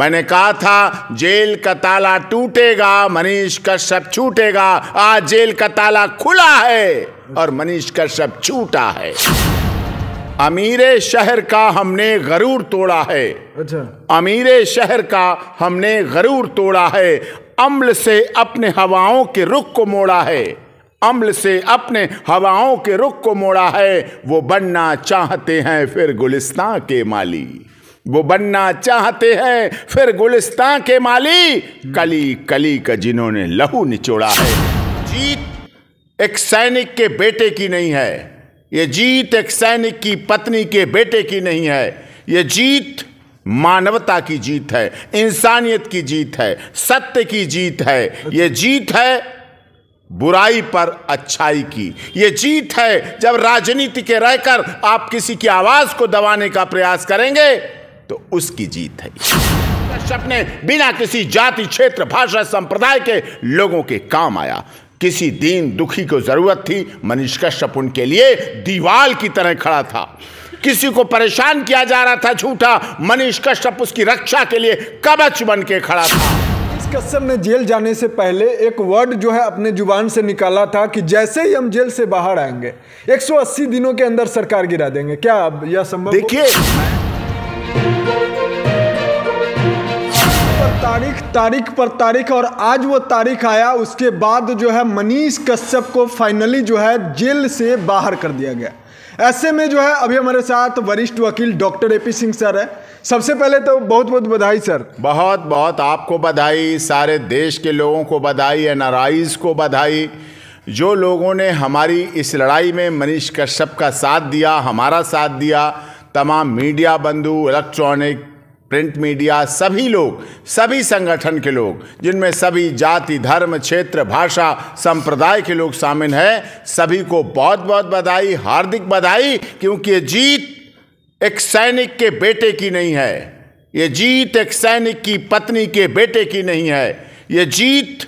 मैंने कहा था जेल का ताला टूटेगा मनीष कश्यप छूटेगा आज जेल का ताला खुला है और मनीष कश्यप छूटा है अमीरे शहर का हमने गरूर तोड़ा है अच्छा अमीरे शहर का हमने गरूर तोड़ा है अम्ल से अपने हवाओं के रुख को मोड़ा है अम्ल से अपने हवाओं के रुख को मोड़ा है वो बनना चाहते हैं फिर गुलिस्तान के माली वो बनना चाहते हैं फिर गुलिस्तान के माली कली कली का जिन्होंने लहू निचोड़ा है जीत एक सैनिक के बेटे की नहीं है ये जीत एक सैनिक की पत्नी के बेटे की नहीं है ये जीत मानवता की जीत है इंसानियत की जीत है सत्य की जीत है ये जीत है बुराई पर अच्छाई की ये जीत है जब राजनीति के रहकर आप किसी की आवाज को दबाने का प्रयास करेंगे तो उसकी जीत है कश्यप ने बिना किसी जाति क्षेत्र भाषा संप्रदाय के लोगों के काम आया किसी दीन दुखी को जरूरत थी मनीष कश्यप उनके लिए दीवाल की तरह खड़ा था किसी को परेशान किया जा रहा था झूठा मनीष कश्यप उसकी रक्षा के लिए कवच बन के खड़ा था कश्यप ने जेल जाने से पहले एक वर्ड जो है अपने जुबान से निकाला था कि जैसे ही हम जेल से बाहर आएंगे 180 दिनों के अंदर सरकार गिरा देंगे क्या अब यह संभव देखिए तारीख तारीख पर तारीख और आज वो तारीख आया उसके बाद जो है मनीष कश्यप को फाइनली जो है जेल से बाहर कर दिया गया ऐसे में जो है अभी हमारे साथ वरिष्ठ वकील doctor A P Singh sir है सबसे पहले तो बहुत बहुत बधाई सर बहुत बहुत आपको बधाई सारे देश के लोगों को बधाई एन को बधाई जो लोगों ने हमारी इस लड़ाई में मनीष कश्यप का साथ दिया हमारा साथ दिया तमाम मीडिया बंधु इलेक्ट्रॉनिक प्रिंट मीडिया सभी लोग सभी संगठन के लोग जिनमें सभी जाति धर्म क्षेत्र भाषा संप्रदाय के लोग शामिल हैं सभी को बहुत बहुत बधाई हार्दिक बधाई क्योंकि ये जीत एक सैनिक के बेटे की नहीं है ये जीत एक सैनिक की पत्नी के बेटे की नहीं है ये जीत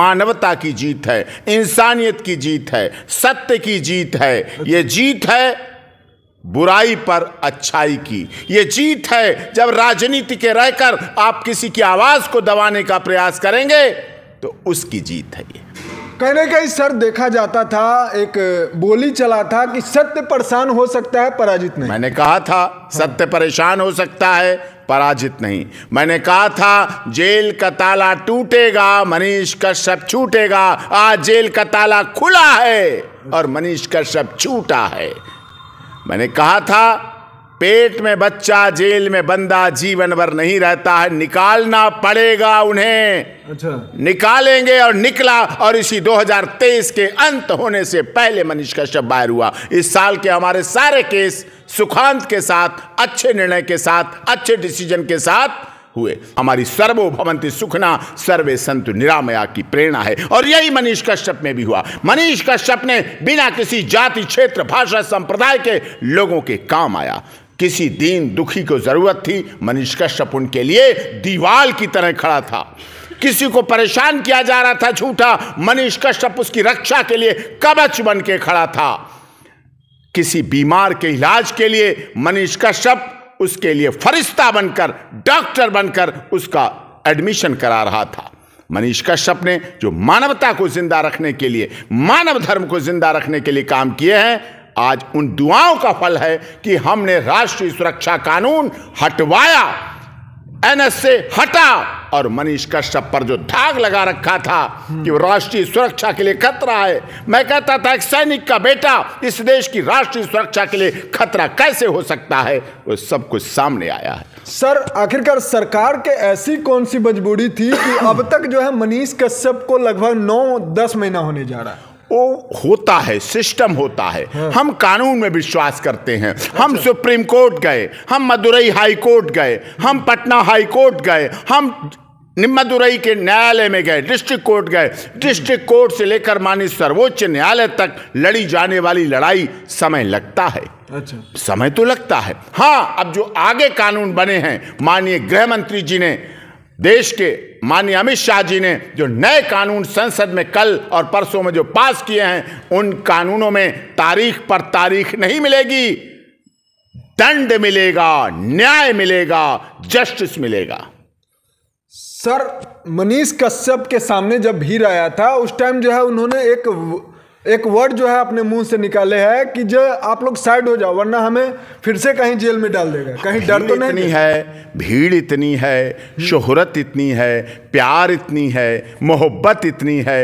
मानवता की जीत है इंसानियत की जीत है सत्य की जीत है ये जीत है बुराई पर अच्छाई की ये जीत है जब राजनीति के रहकर आप किसी की आवाज को दबाने का प्रयास करेंगे तो उसकी जीत है ये कहने का सर देखा जाता था एक बोली चला था कि सत्य परेशान हो सकता है पराजित नहीं मैंने कहा था सत्य परेशान हो सकता है पराजित नहीं मैंने कहा था जेल का ताला टूटेगा मनीष कश्यप छूटेगा आज जेल का ताला खुला है और मनीष कश्यप छूटा है मैंने कहा था पेट में बच्चा जेल में बंदा जीवन भर नहीं रहता है निकालना पड़ेगा उन्हें अच्छा निकालेंगे और निकला और इसी 2023 के अंत होने से पहले मनीष कश्यप बाहर हुआ इस साल के हमारे सारे केस सुखांत के साथ अच्छे निर्णय के साथ अच्छे डिसीजन के साथ हुए हमारी सर्वोभवंती सुखना सर्वे संत निरामया की प्रेरणा है और यही मनीष कश्यप में भी हुआ मनीष कश्यप ने बिना किसी जाति क्षेत्र भाषा संप्रदाय के लोगों के काम आया किसी दीन दुखी को जरूरत थी मनीष कश्यप उनके लिए दीवाल की तरह खड़ा था किसी को परेशान किया जा रहा था झूठा मनीष कश्यप उसकी रक्षा के लिए कवच बन के खड़ा था किसी बीमार के इलाज के लिए मनीष कश्यप उसके लिए फरिश्ता बनकर डॉक्टर बनकर उसका एडमिशन करा रहा था मनीष कश्यप ने जो मानवता को जिंदा रखने के लिए मानव धर्म को जिंदा रखने के लिए काम किए हैं आज उन दुआओं का फल है कि हमने राष्ट्रीय सुरक्षा कानून हटवाया एनएसए हटा और मनीष कश्यप पर जो धाग लगा रखा था कि वो राष्ट्रीय सुरक्षा के लिए खतरा है मैं कहता था एक सैनिक का बेटा इस देश की राष्ट्रीय सुरक्षा के लिए खतरा कैसे हो सकता है वो सब कुछ सामने आया है सर आखिरकार सरकार के ऐसी कौन सी मजबूरी थी कि अब तक जो है मनीष कश्यप को लगभग नौ दस महीना होने जा रहा है वो होता है सिस्टम होता है हाँ। हम कानून में विश्वास करते हैं अच्छा। हम सुप्रीम कोर्ट गए हम मदुरई हाई कोर्ट गए हम पटना हाई कोर्ट गए हम निम्मदुरई के न्यायालय में गए डिस्ट्रिक्ट कोर्ट गए डिस्ट्रिक्ट कोर्ट से लेकर मानी सर्वोच्च न्यायालय तक लड़ी जाने वाली लड़ाई समय लगता है अच्छा समय तो लगता है हाँ अब जो आगे कानून बने हैं माननीय गृह मंत्री जी ने देश के माननीय अमित शाह जी ने जो नए कानून संसद में कल और परसों में जो पास किए हैं उन कानूनों में तारीख पर तारीख नहीं मिलेगी दंड मिलेगा न्याय मिलेगा जस्टिस मिलेगा सर मनीष कश्यप के सामने जब भीड़ आया था उस टाइम जो है उन्होंने एक एक वर्ड जो है अपने मुंह से निकाले हैं कि जो आप लोग साइड हो जाओ वरना हमें फिर से कहीं जेल में डाल देगा कहीं डर तो नहीं इतनी है भीड़ इतनी है हम्म। शोहरत इतनी है प्यार इतनी है मोहब्बत इतनी है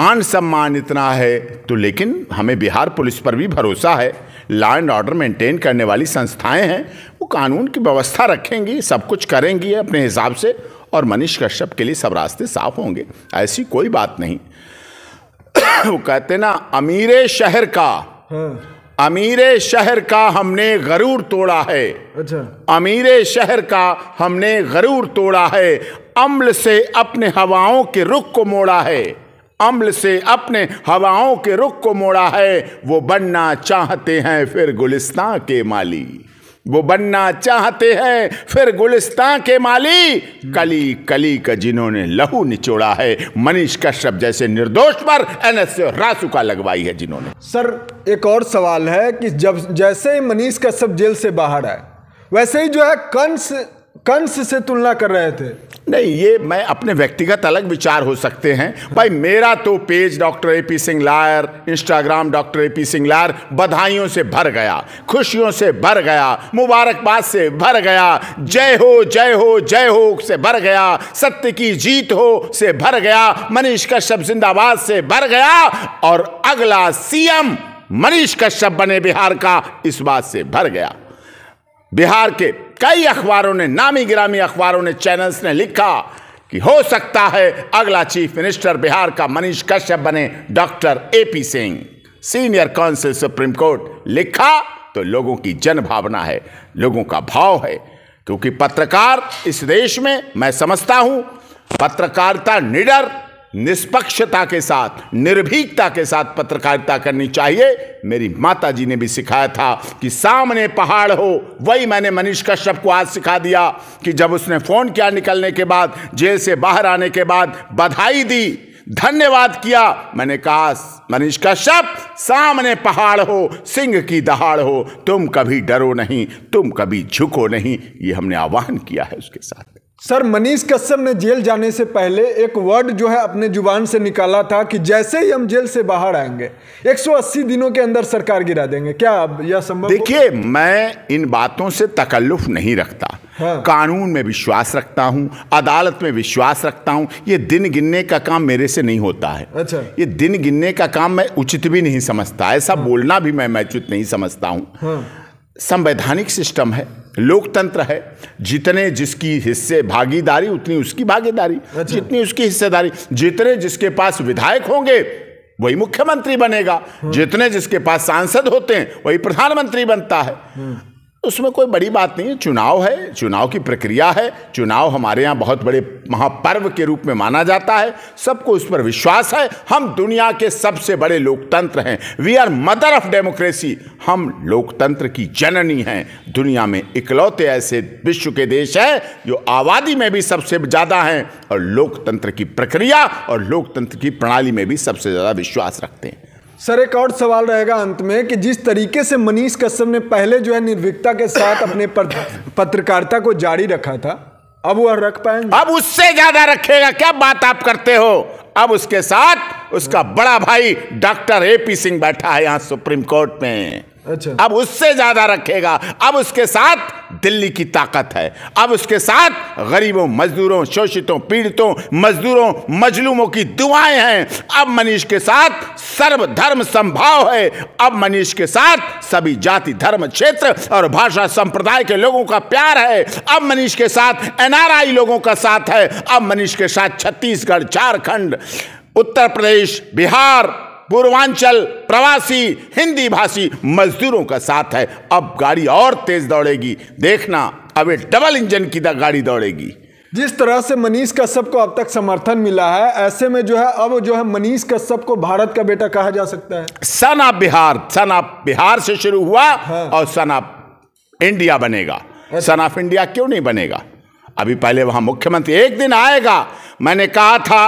मान सम्मान इतना है तो लेकिन हमें बिहार पुलिस पर भी भरोसा है लॉ एंड ऑर्डर मेंटेन करने वाली संस्थाएं हैं वो कानून की व्यवस्था रखेंगी सब कुछ करेंगी अपने हिसाब से और मनीष कश्यप के लिए सब रास्ते साफ होंगे ऐसी कोई बात नहीं वो कहते ना अमीर शहर का हाँ। अमीर शहर का हमने गरूर तोड़ा है अच्छा अमीर शहर का हमने गरूर तोड़ा है अम्ल से अपने हवाओं के रुख को मोड़ा है अम्ल से अपने हवाओं के रुख को मोड़ा है वो बनना चाहते हैं फिर गुलिस्तान के माली वो बनना चाहते हैं फिर गुलिस्तान के माली कली कली का जिन्होंने लहू निचोड़ा है मनीष कश्यप जैसे निर्दोष पर एनएस रासुका लगवाई है जिन्होंने सर एक और सवाल है कि जब जैसे ही मनीष कश्यप जेल से बाहर आए वैसे ही जो है कंस कंस से तुलना कर रहे थे नहीं ये मैं अपने व्यक्तिगत अलग विचार हो सकते हैं भाई मेरा तो page doctor A P Singh lawyer Instagram doctor A P Singh lawyer बधाइयों से भर गया खुशियों से भर गया मुबारकबाद से भर गया जय हो जय हो जय हो से भर गया सत्य की जीत हो से भर गया मनीष कश्यप जिंदाबाद से भर गया और अगला सीएम मनीष कश्यप बने बिहार का इस बात से भर गया बिहार के कई अखबारों ने नामी गिरामी अखबारों ने चैनल्स ने लिखा कि हो सकता है अगला चीफ मिनिस्टर बिहार का मनीष कश्यप बने doctor AP Singh senior counsel Supreme Court लिखा तो लोगों की जनभावना है लोगों का भाव है क्योंकि पत्रकार इस देश में मैं समझता हूं पत्रकारिता निडर निष्पक्षता के साथ निर्भीकता के साथ पत्रकारिता करनी चाहिए मेरी माता जी ने भी सिखाया था कि सामने पहाड़ हो वही मैंने मनीष कश्यप को आज सिखा दिया कि जब उसने फ़ोन किया निकलने के बाद जेल से बाहर आने के बाद बधाई दी धन्यवाद किया मैंने कहा मनीष कश्यप सामने पहाड़ हो सिंह की दहाड़ हो तुम कभी डरो नहीं तुम कभी झुको नहीं ये हमने आह्वान किया है उसके साथ सर मनीष कश्यप ने जेल जाने से पहले एक वर्ड जो है अपने जुबान से निकाला था कि जैसे ही हम जेल से बाहर आएंगे 180 दिनों के अंदर सरकार गिरा देंगे क्या यह संभव देखिए मैं इन बातों से तकल्लुफ नहीं रखता हाँ। कानून में विश्वास रखता हूँ अदालत में विश्वास रखता हूँ ये दिन गिनने का काम मेरे से नहीं होता है अच्छा ये दिन गिनने का काम मैं उचित भी नहीं समझता ऐसा हाँ। बोलना भी मैं उचित नहीं समझता हूँ हाँ। संवैधानिक सिस्टम है लोकतंत्र है जितने जिसकी हिस्से भागीदारी उतनी उसकी भागीदारी अच्छा। जितनी उसकी हिस्सेदारी जितने जिसके पास विधायक होंगे वही मुख्यमंत्री बनेगा हाँ। जितने जिसके पास सांसद होते हैं वही प्रधानमंत्री बनता है हाँ। तो उसमें कोई बड़ी बात नहीं है चुनाव है चुनाव की प्रक्रिया है चुनाव हमारे यहाँ बहुत बड़े महापर्व के रूप में माना जाता है सबको उस पर विश्वास है हम दुनिया के सबसे बड़े लोकतंत्र हैं we are mother of democracy हम लोकतंत्र की जननी हैं दुनिया में इकलौते ऐसे विश्व के देश हैं जो आबादी में भी सबसे ज़्यादा हैं और लोकतंत्र की प्रक्रिया और लोकतंत्र की प्रणाली में भी सबसे ज़्यादा विश्वास रखते हैं सर एक और सवाल रहेगा अंत में कि जिस तरीके से मनीष कश्यप ने पहले जो है निर्भीकता के साथ अपने पत्रकारिता को जारी रखा था अब वह रख पाएंगे अब उससे ज्यादा रखेगा क्या बात आप करते हो अब उसके साथ उसका बड़ा भाई डॉक्टर ए पी सिंह बैठा है यहां सुप्रीम कोर्ट में अच्छा अब उससे ज्यादा रखेगा अब उसके साथ दिल्ली की ताकत है अब उसके साथ गरीबों मजदूरों शोषितों पीड़ितों मजदूरों मजलूमों की दुआएं हैं अब मनीष के साथ सर्वधर्म संभाव है अब मनीष के साथ सभी जाति धर्म क्षेत्र और भाषा संप्रदाय के लोगों का प्यार है अब मनीष के साथ एनआरआई लोगों का साथ है अब मनीष के साथ छत्तीसगढ़ झारखंड उत्तर प्रदेश बिहार पूर्वांचल प्रवासी हिंदी भाषी मजदूरों का साथ है अब गाड़ी और तेज दौड़ेगी देखना अब ये डबल इंजन की गाड़ी दौड़ेगी जिस तरह से मनीष कश्यप को अब तक समर्थन मिला है ऐसे में जो है अब जो है मनीष कश्यप को भारत का बेटा कहा जा सकता है son of Bihar son of Bihar से शुरू हुआ हाँ। और सन ऑफ इंडिया बनेगा अच्छा। सन ऑफ इंडिया क्यों नहीं बनेगा अभी पहले वहां मुख्यमंत्री एक दिन आएगा मैंने कहा था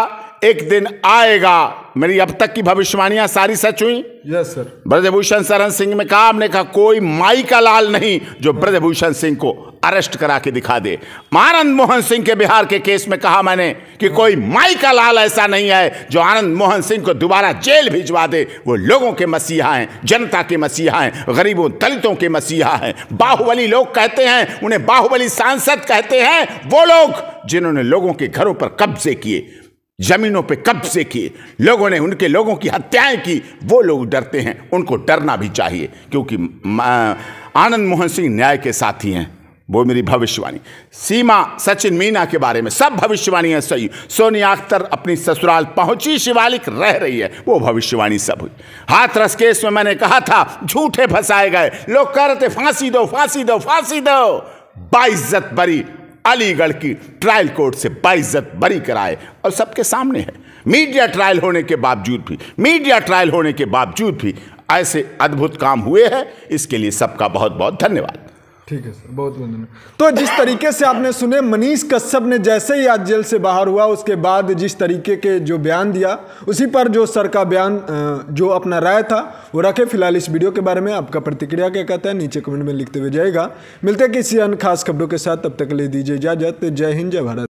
एक दिन आएगा मेरी अब तक की भविष्यवाणियां सारी सच हुई यस सर ब्रजभूषण शरण सिंह में कहा हमने कहा कोई माई का लाल नहीं जो ब्रजभूषण सिंह को अरेस्ट करा के दिखा दे आनंद मोहन सिंह के बिहार के केस में कहा मैंने कि कोई माई का लाल ऐसा नहीं है जो आनंद मोहन सिंह को दोबारा जेल भिजवा दे वो लोगों के मसीहा हैं जनता के मसीहा हैं गरीबों दलितों के मसीहा हैं बाहुबली लोग कहते हैं उन्हें बाहुबली सांसद कहते हैं वो लोग जिन्होंने लोगों के घरों पर कब्जे किए जमीनों पे कब्जे किए लोगों ने उनके लोगों की हत्याएं की वो लोग डरते हैं उनको डरना भी चाहिए क्योंकि आनंद मोहन सिंह न्याय के साथी हैं वो मेरी भविष्यवाणी सीमा सचिन मीना के बारे में सब भविष्यवाणी है सही सोनिया अख्तर अपनी ससुराल पहुंची शिवालिक रह रही है वो भविष्यवाणी सब हुई हाथरस केस में मैंने कहा था झूठे फंसाए गए लोग कह रहे थे फांसी दो फांसी दो फांसी दो बाइज्जत बरी अलीगढ़ की ट्रायल कोर्ट से बाइज्जत बरी कराए और सबके सामने है मीडिया ट्रायल होने के बावजूद भी मीडिया ट्रायल होने के बावजूद भी ऐसे अद्भुत काम हुए हैं इसके लिए सबका बहुत बहुत धन्यवाद ठीक है सर बहुत धन्यवाद तो जिस तरीके से आपने सुने मनीष कश्यप ने जैसे ही आज जेल से बाहर हुआ उसके बाद जिस तरीके के जो बयान दिया उसी पर जो सर का बयान जो अपना राय था वो रखे फिलहाल इस वीडियो के बारे में आपका प्रतिक्रिया क्या कहता है नीचे कमेंट में लिखते हुए जाएगा मिलते किसी अन्य खास खबरों के साथ तब तक ले दीजिए इजाजत जय हिंद जय भारत